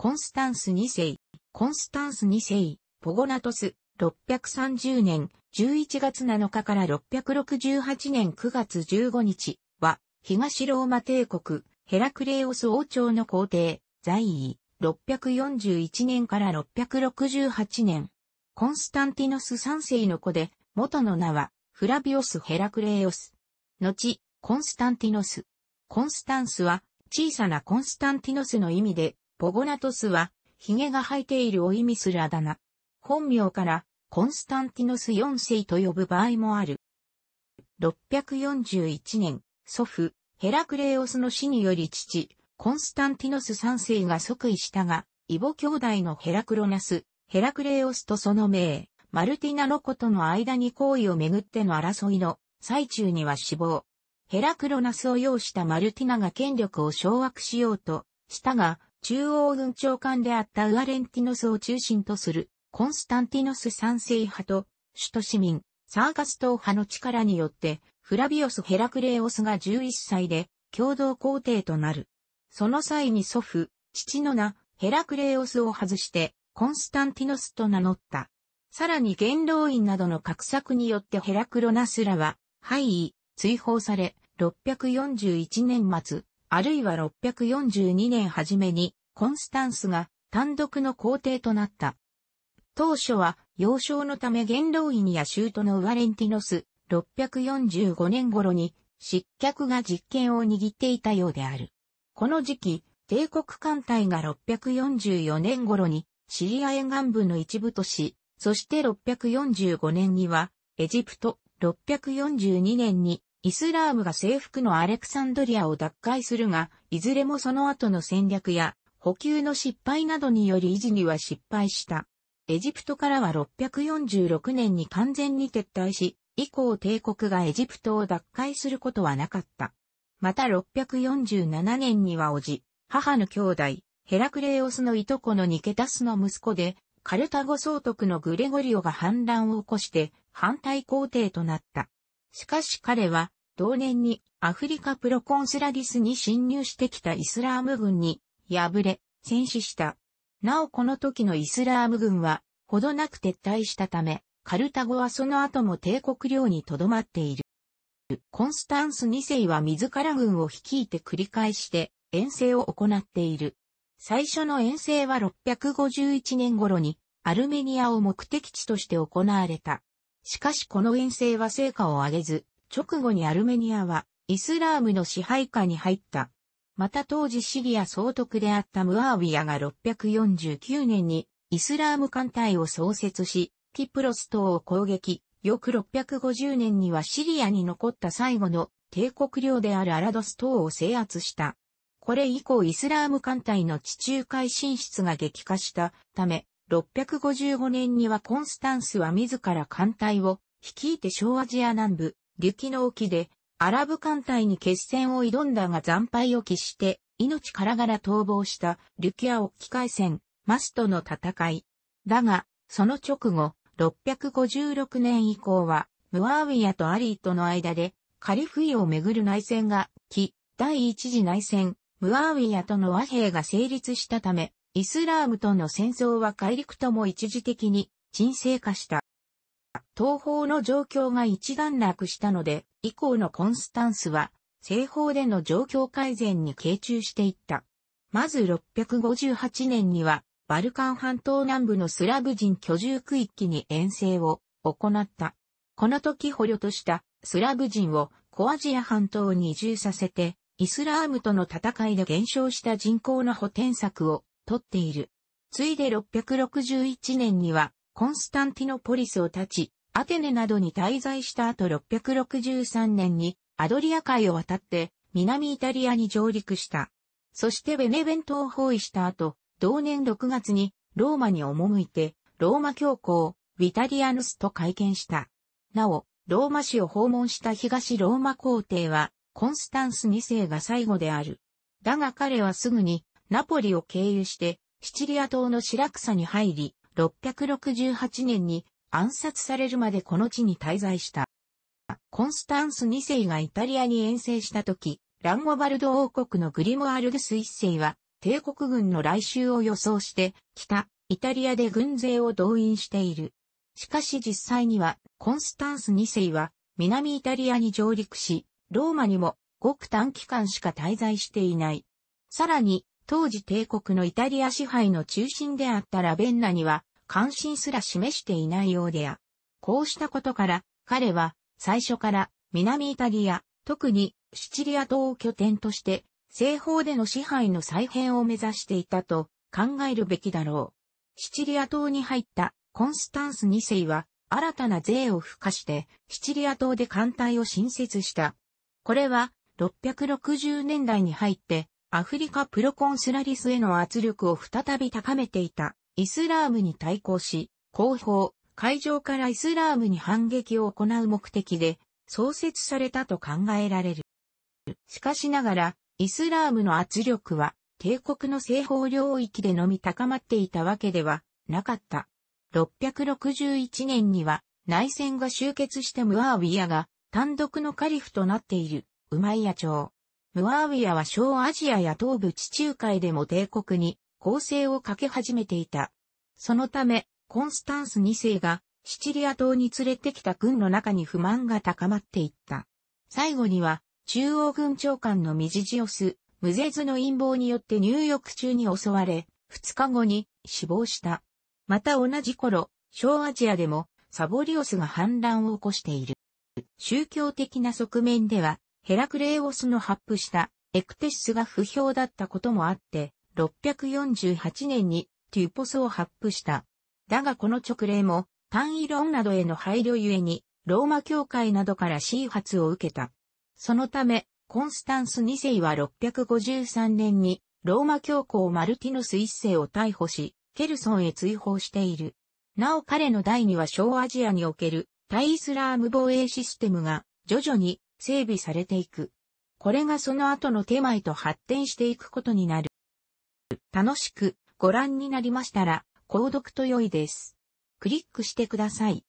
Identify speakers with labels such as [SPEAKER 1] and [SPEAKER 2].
[SPEAKER 1] コンスタンス2世、コンスタンス2世、ポゴナトス、630年11月7日から668年9月15日は、東ローマ帝国、ヘラクレオス王朝の皇帝、在位、641年から668年。コンスタンティノス3世の子で、元の名は、フラビオス・ヘラクレオス。後、コンスタンティノス。コンスタンスは、小さなコンスタンティノスの意味で、ポゴナトスは、髭が生えているを意味するあだ名。本名から、コンスタンティノス4世と呼ぶ場合もある。641年、祖父、ヘラクレオスの死により父、コンスタンティノス3世が即位したが、イボ兄弟のヘラクロナス、ヘラクレオスとその名、マルティナの子との間に行為をめぐっての争いの最中には死亡。ヘラクロナスを擁したマルティナが権力を掌握しようとしたが、中央軍長官であったウアレンティノスを中心とするコンスタンティノス三世派と首都市民サーガス党派の力によってフラビオス・ヘラクレオスが11歳で共同皇帝となる。その際に祖父、父の名、ヘラクレオスを外してコンスタンティノスと名乗った。さらに元老院などの格策によってヘラクロナスらは、廃位、追放され、641年末、あるいは642年初めにコンスタンスが単独の皇帝となった。当初は幼少のため元老院や州都のウアレンティノス645年頃に失脚が実権を握っていたようである。この時期、帝国艦隊が644年頃にシリア沿岸部の一部都市、そして645年にはエジプト、642年にイスラームが征服のアレクサンドリアを奪回するが、いずれもその後の戦略や補給の失敗などにより維持には失敗した。エジプトからは646年に完全に撤退し、以降帝国がエジプトを奪回することはなかった。また647年にはおじ、母の兄弟、ヘラクレオスのいとこのニケタスの息子で、カルタゴ総督のグレゴリオが反乱を起こして反対皇帝となった。しかし彼は、同年にアフリカプロコンスラディスに侵入してきたイスラーム軍に敗れ、戦死した。なおこの時のイスラーム軍は、ほどなく撤退したため、カルタゴはその後も帝国領に留まっている。コンスタンス2世は自ら軍を率いて繰り返して遠征を行っている。最初の遠征は651年頃にアルメニアを目的地として行われた。しかしこの遠征は成果を上げず、直後にアルメニアはイスラームの支配下に入った。また当時シリア総督であったムアーウィアが649年にイスラーム艦隊を創設し、キプロス島を攻撃、翌650年にはシリアに残った最後の帝国領であるアラドス島を制圧した。これ以降イスラーム艦隊の地中海進出が激化したため、655年にはコンスタンスは自ら艦隊を率いて小アジア南部、リュキの沖で、アラブ艦隊に決戦を挑んだが惨敗を喫して、命からがら逃亡したリュキア沖海戦、マスとの戦い。だが、その直後、656年以降は、ムアウィアとアリーとの間で、カリフィをめぐる内戦が、き、第一次内戦、ムアウィアとの和平が成立したため、イスラームとの戦争は海陸とも一時的に沈静化した。東方の状況が一段落したので、以降のコンスタンスは、西方での状況改善に傾注していった。まず658年には、バルカン半島南部のスラブ人居住区域に遠征を行った。この時捕虜としたスラブ人をコアジア半島に移住させて、イスラームとの戦いで減少した人口の補填策を取っている。ついで661年には、コンスタンティノポリスを立ち、アテネなどに滞在した後663年に、アドリア海を渡って、南イタリアに上陸した。そしてベネベントを包囲した後、同年6月にローマに赴いて、ローマ教皇、ウィタリアヌスと会見した。なお、ローマ市を訪問した東ローマ皇帝は、コンスタンス2世が最後である。だが彼はすぐにナポリを経由して、シチリア島のシラクサに入り、668年に暗殺されるまでこの地に滞在した。コンスタンス2世がイタリアに遠征した時、ランゴバルド王国のグリモアルグス1世は、帝国軍の来襲を予想して、北、イタリアで軍勢を動員している。しかし実際には、コンスタンス2世は、南イタリアに上陸し、ローマにも、ごく短期間しか滞在していない。さらに、当時帝国のイタリア支配の中心であったラベンナには関心すら示していないようであ。こうしたことから彼は最初から南イタリア、特にシチリア島を拠点として西方での支配の再編を目指していたと考えるべきだろう。シチリア島に入ったコンスタンス2世は新たな税を付加してシチリア島で艦隊を新設した。これは660年代に入ってアフリカプロコンスラリスへの圧力を再び高めていたイスラームに対抗し、後方、海上からイスラームに反撃を行う目的で創設されたと考えられる。しかしながら、イスラームの圧力は帝国の西方領域でのみ高まっていたわけではなかった。661年には内戦が終結してムアーウィアが単独のカリフとなっているウマイヤ朝。ムワーウィアは小アジアや東部地中海でも帝国に攻勢をかけ始めていた。そのため、コンスタンス2世がシチリア島に連れてきた軍の中に不満が高まっていった。最後には、中央軍長官のミジジオス、ムゼズの陰謀によって入浴中に襲われ、2日後に死亡した。また同じ頃、小アジアでもサボリオスが反乱を起こしている。宗教的な側面では、ヘラクレイオスの発布したエクテシスが不評だったこともあって、648年にテュポスを発布した。だがこの直令も単位論などへの配慮ゆえに、ローマ教会などから新発を受けた。そのため、コンスタンス2世は653年に、ローマ教皇マルティノス1世を逮捕し、ケルソンへ追放している。なお彼の第2は小アジアにおける、対イスラーム防衛システムが、徐々に整備されていく。これがその後の手前と発展していくことになる。楽しくご覧になりましたら、購読と良いです。クリックしてください。